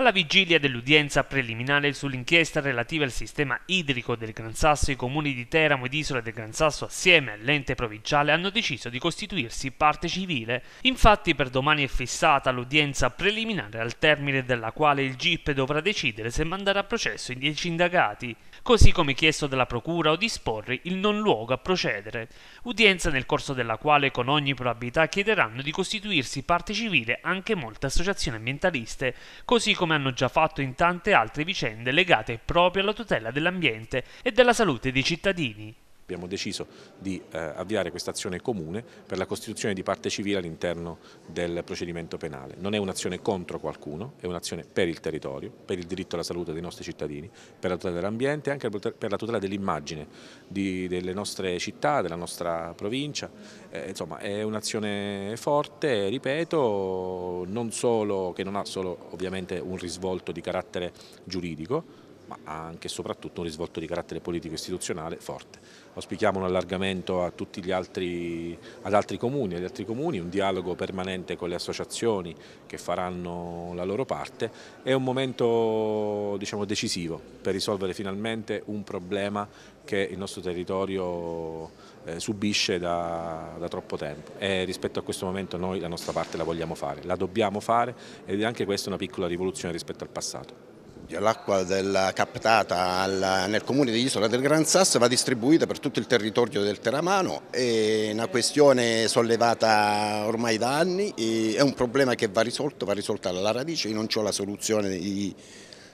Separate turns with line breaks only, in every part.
Alla vigilia dell'udienza preliminare sull'inchiesta relativa al sistema idrico del Gran Sasso, i comuni di Teramo ed Isola del Gran Sasso assieme all'ente provinciale hanno deciso di costituirsi parte civile. Infatti per domani è fissata l'udienza preliminare al termine della quale il GIP dovrà decidere se mandare a processo i dieci indagati, così come chiesto dalla procura o disporre il non luogo a procedere. Udienza nel corso della quale con ogni probabilità chiederanno di costituirsi parte civile anche molte associazioni ambientaliste, così come come hanno già fatto in tante altre vicende legate proprio alla tutela dell'ambiente e della salute dei cittadini
abbiamo deciso di eh, avviare questa azione comune per la costituzione di parte civile all'interno del procedimento penale. Non è un'azione contro qualcuno, è un'azione per il territorio, per il diritto alla salute dei nostri cittadini, per la tutela dell'ambiente e anche per la tutela dell'immagine delle nostre città, della nostra provincia. Eh, insomma, è un'azione forte, ripeto, non solo, che non ha solo ovviamente un risvolto di carattere giuridico, ma ha anche e soprattutto un risvolto di carattere politico istituzionale forte. Auspichiamo un allargamento altri, ad altri comuni, agli altri comuni, un dialogo permanente con le associazioni che faranno la loro parte. È un momento diciamo, decisivo per risolvere finalmente un problema che il nostro territorio eh, subisce da, da, troppo tempo e rispetto a questo momento noi la nostra parte la vogliamo fare, la dobbiamo fare ed è anche questa una piccola rivoluzione rispetto al passato. L'acqua captata al, nel comune di Isola
del Gran Sasso va distribuita per tutto il territorio del Teramano, è una questione sollevata ormai da anni, è un problema che va risolto, va risolto alla radice, io non ho la soluzione di,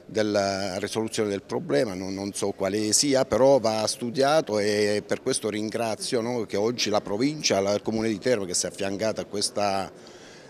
della risoluzione del problema, non, non, so quale sia, però va studiato e per questo ringrazio no, che oggi la provincia, il comune di Teramo che si è affiancata a questa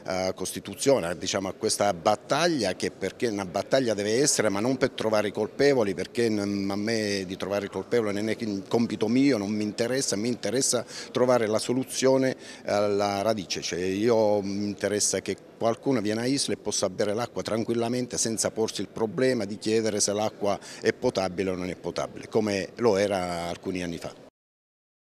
eh, Costituzione, diciamo, a questa battaglia che perché una battaglia deve essere ma non per trovare i colpevoli perché a me di trovare i colpevoli non è compito mio, non mi interessa, mi interessa trovare la soluzione alla radice, cioè io mi interessa che qualcuno viene a Isla e possa bere l'acqua tranquillamente senza porsi il problema di chiedere se l'acqua è potabile o non è potabile, come lo era alcuni anni fa.